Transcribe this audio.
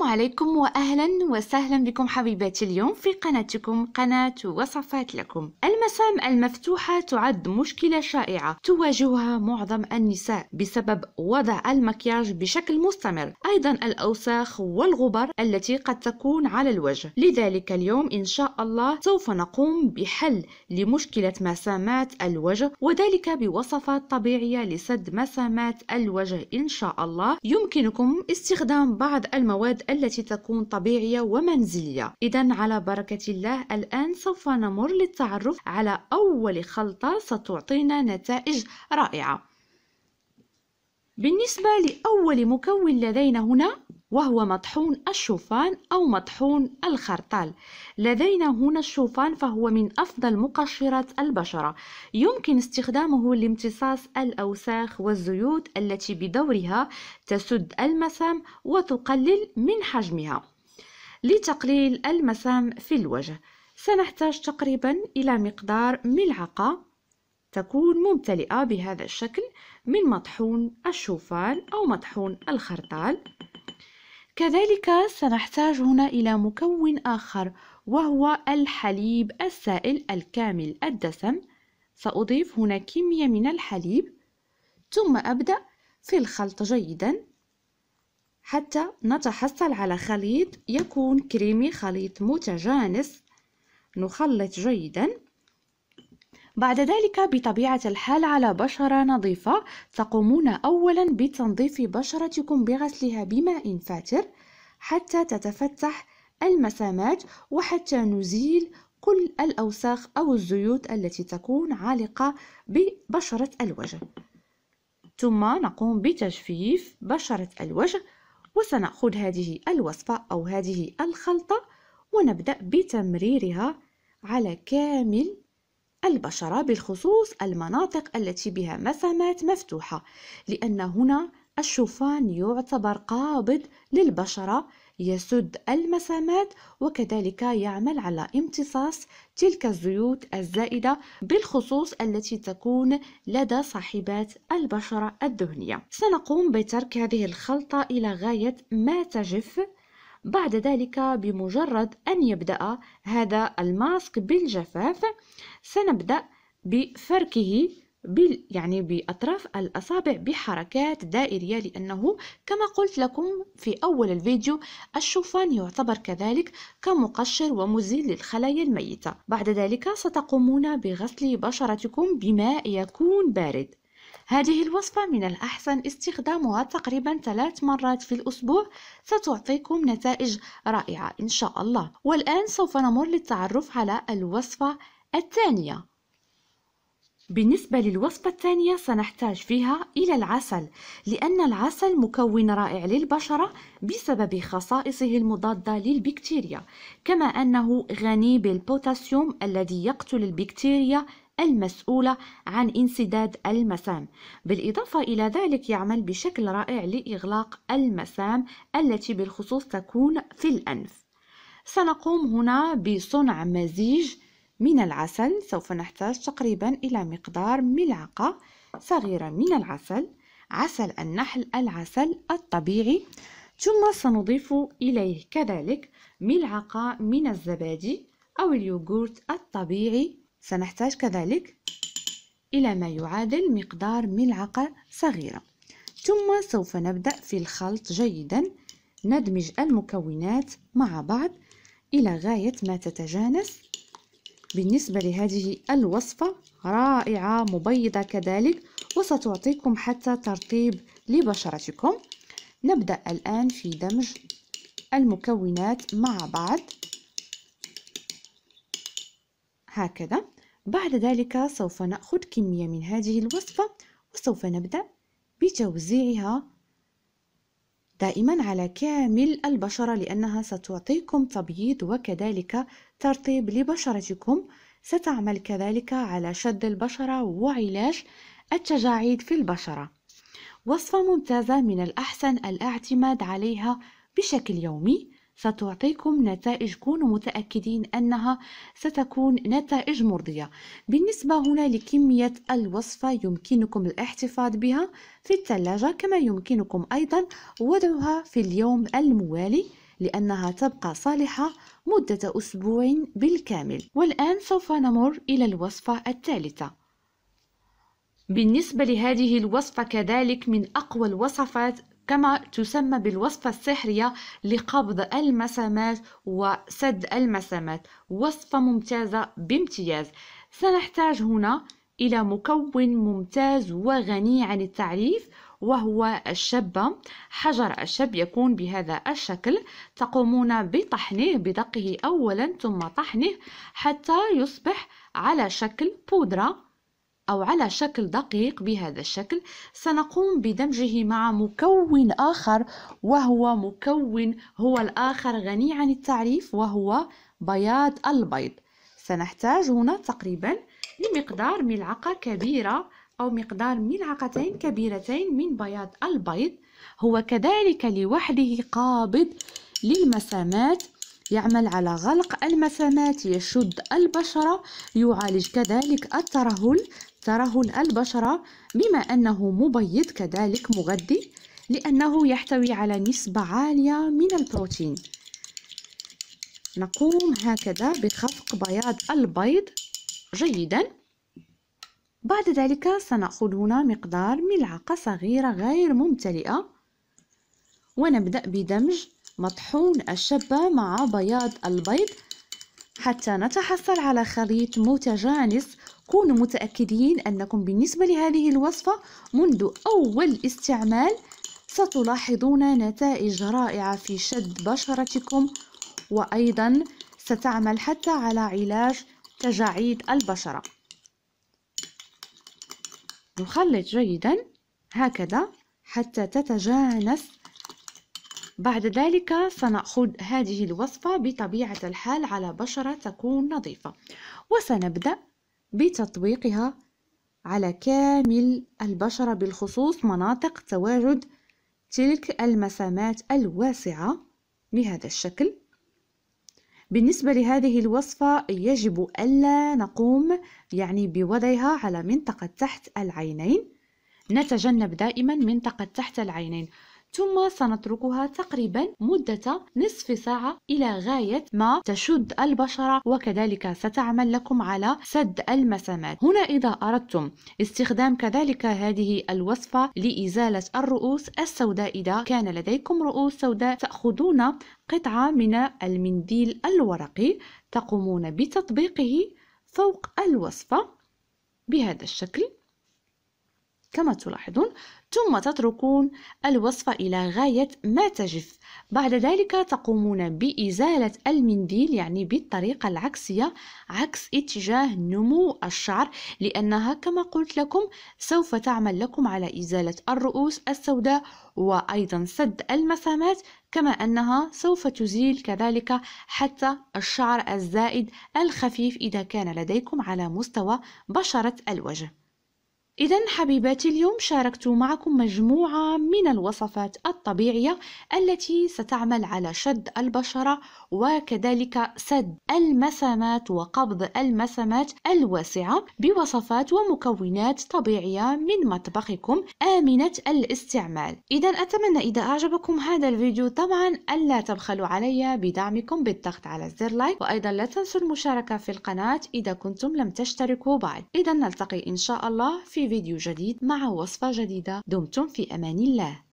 السلام عليكم واهلا وسهلا بكم حبيباتي اليوم في قناتكم قناه وصفات لكم المسام المفتوحه تعد مشكله شائعه تواجهها معظم النساء بسبب وضع المكياج بشكل مستمر ايضا الاوساخ والغبر التي قد تكون على الوجه لذلك اليوم ان شاء الله سوف نقوم بحل لمشكله مسامات الوجه وذلك بوصفات طبيعيه لسد مسامات الوجه ان شاء الله يمكنكم استخدام بعض المواد التي تكون طبيعية ومنزلية إذا على بركة الله الآن سوف نمر للتعرف على أول خلطة ستعطينا نتائج رائعة بالنسبة لأول مكون لدينا هنا وهو مطحون الشوفان أو مطحون الخرطال لدينا هنا الشوفان فهو من أفضل مقشرات البشرة يمكن استخدامه لامتصاص الأوساخ والزيوت التي بدورها تسد المسام وتقلل من حجمها لتقليل المسام في الوجه سنحتاج تقريبا إلى مقدار ملعقة تكون ممتلئة بهذا الشكل من مطحون الشوفان أو مطحون الخرطال كذلك سنحتاج هنا إلى مكون آخر وهو الحليب السائل الكامل الدسم سأضيف هنا كمية من الحليب ثم أبدأ في الخلط جيدا حتى نتحصل على خليط يكون كريمي خليط متجانس نخلط جيداً بعد ذلك بطبيعة الحال على بشرة نظيفة تقومون أولا بتنظيف بشرتكم بغسلها بماء فاتر حتى تتفتح المسامات وحتى نزيل كل الأوساخ أو الزيوت التي تكون عالقة ببشرة الوجه ثم نقوم بتجفيف بشرة الوجه وسنأخذ هذه الوصفة أو هذه الخلطة ونبدأ بتمريرها على كامل البشرة بالخصوص المناطق التي بها مسامات مفتوحة لأن هنا الشوفان يعتبر قابض للبشرة يسد المسامات وكذلك يعمل على امتصاص تلك الزيوت الزائدة بالخصوص التي تكون لدى صاحبات البشرة الدهنية سنقوم بترك هذه الخلطة إلى غاية ما تجف بعد ذلك بمجرد أن يبدأ هذا الماسك بالجفاف سنبدأ بفركه بال يعني بأطراف الأصابع بحركات دائرية لأنه كما قلت لكم في أول الفيديو الشوفان يعتبر كذلك كمقشر ومزيل للخلايا الميتة بعد ذلك ستقومون بغسل بشرتكم بماء يكون بارد هذه الوصفة من الأحسن استخدامها تقريبا ثلاث مرات في الأسبوع ستعطيكم نتائج رائعة إن شاء الله والآن سوف نمر للتعرف على الوصفة الثانية بالنسبة للوصفة الثانية سنحتاج فيها إلى العسل لأن العسل مكون رائع للبشرة بسبب خصائصه المضادة للبكتيريا كما أنه غني بالبوتاسيوم الذي يقتل البكتيريا المسؤولة عن انسداد المسام بالإضافة إلى ذلك يعمل بشكل رائع لإغلاق المسام التي بالخصوص تكون في الأنف سنقوم هنا بصنع مزيج من العسل سوف نحتاج تقريبا إلى مقدار ملعقة صغيرة من العسل عسل النحل العسل الطبيعي ثم سنضيف إليه كذلك ملعقة من الزبادي أو اليوغورت الطبيعي سنحتاج كذلك إلى ما يعادل مقدار ملعقة صغيرة ثم سوف نبدأ في الخلط جيدا ندمج المكونات مع بعض إلى غاية ما تتجانس بالنسبة لهذه الوصفة رائعة مبيضة كذلك وستعطيكم حتى ترطيب لبشرتكم نبدأ الآن في دمج المكونات مع بعض هكذا بعد ذلك سوف نأخذ كمية من هذه الوصفة وسوف نبدأ بتوزيعها دائما على كامل البشرة لأنها ستعطيكم تبييض وكذلك ترطيب لبشرتكم ستعمل كذلك على شد البشرة وعلاج التجاعيد في البشرة وصفة ممتازة من الأحسن الاعتماد عليها بشكل يومي ستعطيكم نتائج كونوا متأكدين أنها ستكون نتائج مرضية بالنسبة هنا لكمية الوصفة يمكنكم الاحتفاظ بها في الثلاجة كما يمكنكم أيضا وضعها في اليوم الموالي لأنها تبقى صالحة مدة أسبوع بالكامل والآن سوف نمر إلى الوصفة الثالثة بالنسبة لهذه الوصفة كذلك من أقوى الوصفات كما تسمى بالوصفة السحرية لقبض المسامات وسد المسامات وصفة ممتازة بامتياز سنحتاج هنا إلى مكون ممتاز وغني عن التعريف وهو الشبة حجر الشب يكون بهذا الشكل تقومون بطحنه بدقه أولا ثم طحنه حتى يصبح على شكل بودرة أو على شكل دقيق بهذا الشكل سنقوم بدمجه مع مكون آخر وهو مكون هو الآخر غني عن التعريف وهو بياض البيض سنحتاج هنا تقريبا لمقدار ملعقة كبيرة أو مقدار ملعقتين كبيرتين من بياض البيض هو كذلك لوحده قابض للمسامات يعمل على غلق المسامات يشد البشرة يعالج كذلك الترهل تراه البشرة بما أنه مبيض كذلك مغذي لأنه يحتوي على نسبة عالية من البروتين نقوم هكذا بخفق بياض البيض جيدا بعد ذلك سنأخذ هنا مقدار ملعقة صغيرة غير ممتلئة ونبدأ بدمج مطحون الشبة مع بياض البيض حتى نتحصل على خليط متجانس كونوا متأكدين أنكم بالنسبة لهذه الوصفة منذ أول استعمال ستلاحظون نتائج رائعة في شد بشرتكم وأيضا ستعمل حتى على علاج تجاعيد البشرة نخلط جيدا هكذا حتى تتجانس بعد ذلك سنأخذ هذه الوصفة بطبيعة الحال على بشرة تكون نظيفة وسنبدأ بتطبيقها على كامل البشرة بالخصوص مناطق تواجد تلك المسامات الواسعة بهذا الشكل بالنسبة لهذه الوصفة يجب ألا نقوم يعني بوضعها على منطقة تحت العينين نتجنب دائما منطقة تحت العينين ثم سنتركها تقريبا مدة نصف ساعة إلى غاية ما تشد البشرة وكذلك ستعمل لكم على سد المسامات هنا إذا أردتم استخدام كذلك هذه الوصفة لإزالة الرؤوس السوداء إذا كان لديكم رؤوس سوداء تأخذون قطعة من المنديل الورقي تقومون بتطبيقه فوق الوصفة بهذا الشكل كما تلاحظون ثم تتركون الوصفة إلى غاية ما تجف بعد ذلك تقومون بإزالة المنديل يعني بالطريقة العكسية عكس اتجاه نمو الشعر لأنها كما قلت لكم سوف تعمل لكم على إزالة الرؤوس السوداء وأيضا سد المسامات كما أنها سوف تزيل كذلك حتى الشعر الزائد الخفيف إذا كان لديكم على مستوى بشرة الوجه إذا حبيباتي اليوم شاركت معكم مجموعة من الوصفات الطبيعية التي ستعمل على شد البشرة وكذلك سد المسامات وقبض المسامات الواسعة بوصفات ومكونات طبيعية من مطبخكم آمنة الاستعمال إذا أتمنى إذا أعجبكم هذا الفيديو طبعا ألا تبخلوا علي بدعمكم بالضغط على زر لايك وأيضا لا تنسوا المشاركة في القناة إذا كنتم لم تشتركوا بعد إذا نلتقي إن شاء الله في فيديو جديد مع وصفة جديدة دمتم في أمان الله